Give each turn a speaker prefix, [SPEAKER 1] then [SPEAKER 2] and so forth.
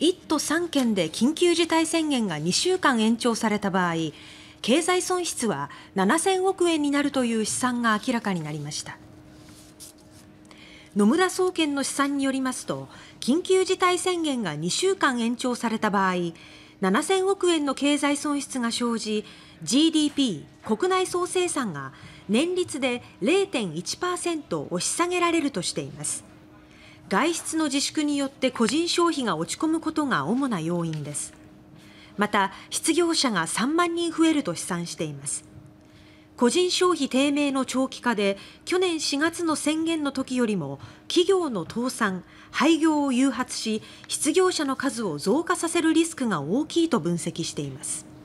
[SPEAKER 1] 1都3県で緊急事態宣言が2週間延長された場合経済損失は7000億円になるという試算が明らかになりました野村総研の試算によりますと緊急事態宣言が2週間延長された場合7000億円の経済損失が生じ GDP 国内総生産が年率で0.1%押し下げられるとしています。外出の自粛によって個人消費が落ち込むことが主な要因ですまた失業者が3万人増えると試算しています個人消費低迷の長期化で去年4月の宣言の時よりも企業の倒産廃業を誘発し失業者の数を増加させるリスクが大きいと分析しています